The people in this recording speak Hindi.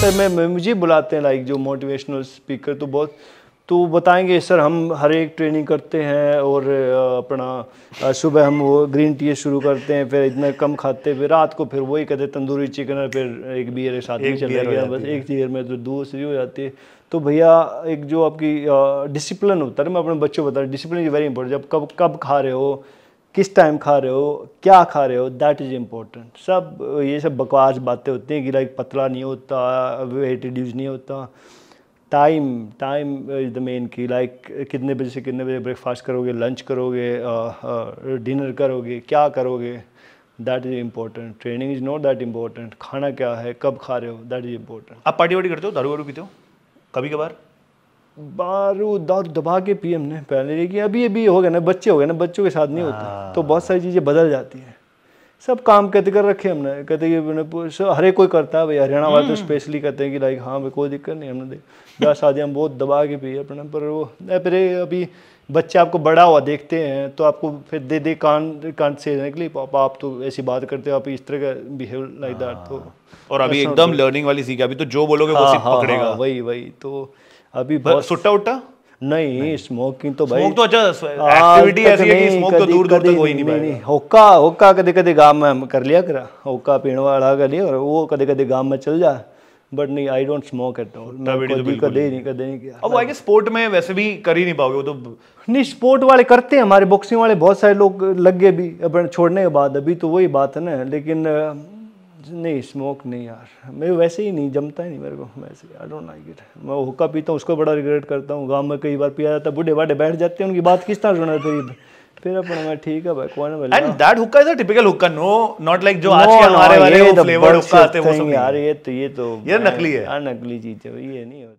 सर मैं मुझे बुलाते हैं लाइक जो मोटिवेशनल स्पीकर तो बहुत तो बताएंगे सर हम हर एक ट्रेनिंग करते हैं और अपना सुबह हम वो ग्रीन टी शुरू करते हैं फिर इतना कम खाते फिर रात को फिर वही कहते तंदूरी चिकन और फिर एक बियर के साथ चले गया बस एक चीयर में तो दूसरी हो जाती है तो भैया एक जो आपकी डिसिप्लिन होता है मैं अपने बच्चों बता रहा डिसिप्लिन इज़ वेरी इंपॉर्टेंट जब कब कब खा रहे हो किस टाइम खा रहे हो क्या खा रहे हो दैट इज़ इम्पोर्टेंट सब ये सब बकवास बातें होती हैं कि लाइक पतला नहीं होता वेट रिड्यूज नहीं होता time time is the main key like कितने बजे से कितने बजे ब्रेकफास्ट करोगे लंच करोगे डिनर uh, uh, करोगे क्या करोगे that is important training is not that important खाना क्या है कब खा रहे हो दैट इज़ इम्पोर्टेंट आप पार्टी वार्टी करते हो दारू वारू पीते हो कभी कभार बारू दार दबा के पीएम ने पहले ये कि अभी अभी हो गया ना बच्चे हो गए ना बच्चों के साथ नहीं होता हाँ। तो बहुत सारी चीज़ें बदल जाती हैं सब काम कहते कर रखे हमने कहते कि हर एक कोई करता है भाई हरियाणा वाले तो स्पेशली हम्म। कहते हैं कि लाइक हाँ भाई कोई दिक्कत नहीं हमने देख ब्याह हम बहुत दबा के पिए अपने पर वो फिर अभी बच्चे आपको बड़ा हुआ देखते हैं तो आपको फिर दे दे कान कान से रहने के लिए पापा आप तो ऐसी बात करते हो आप इस तरह का बिहेव लाइक दैट तो हाँ। और अभी एकदम लर्निंग वाली सीख अभी तो जो बोलोगे वो हाँ, सिर्फ हाँ, पकड़ेगा वही वही तो अभी बहुत सुट्टा उट्टा नहीं, नहीं स्मोकिंग तो भाई स्मोक तो अच्छा एक्टिविटी ऐसी है कि स्मोक तो दूर दूर तक कोई नहीं भाई होका होका कदे कदे गांव में कर लिया करा होका पीने वाला कर लिया और वो कदे कदे गांव में चल जाए बट नहीं I don't smoke at all कभी तो कदे नहीं कदे नहीं किया अब आई गेस स्पोर्ट में वैसे भी कर ही नहीं पाओगे वो तो नहीं स्पोर्ट वाले करते हैं हमारे बॉक्सिंग वाले बहुत सारे लोग लग गए भी अपने छोड़ने के बाद अभी तो वही बात है ना लेकिन नहीं स्मोक नहीं यार मैं वैसे ही नहीं जमता ही नहीं मेरे को वैसे आई डोंट लाइक इट मैं हुक्का पीता हूँ उसको बड़ा रिग्रेट करता हूँ गाँव में कई बार पिया जाता है बूढ़े बाढ़े बैठ जाते हैं उनकी बात किस तरह सुना फिर फिर अपन मैं ठीक है भाई कौन है and that hookah is a typical hookah no not like जो आज के हमारे वाले वो तो हुक्का आते हैं वो सब यार ये तो ये तो यार नकली है यार नकली चीज है ये नहीं